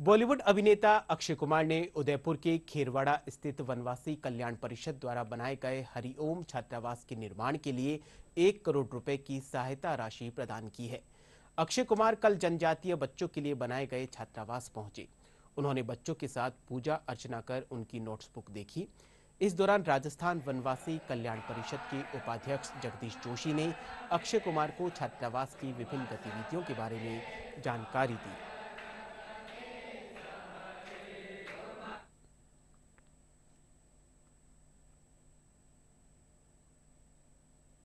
बॉलीवुड अभिनेता अक्षय कुमार ने उदयपुर के खेरवाड़ा स्थित वनवासी कल्याण परिषद द्वारा बनाए गए हरिओम छात्रावास के निर्माण के लिए एक करोड़ रुपए की सहायता राशि प्रदान की है अक्षय कुमार कल जनजातीय बच्चों के लिए बनाए गए छात्रावास पहुंचे उन्होंने बच्चों के साथ पूजा अर्चना कर उनकी नोट्स बुक देखी इस दौरान राजस्थान वनवासी कल्याण परिषद के उपाध्यक्ष जगदीश जोशी ने अक्षय कुमार को छात्रावास की विभिन्न गतिविधियों के बारे में जानकारी दी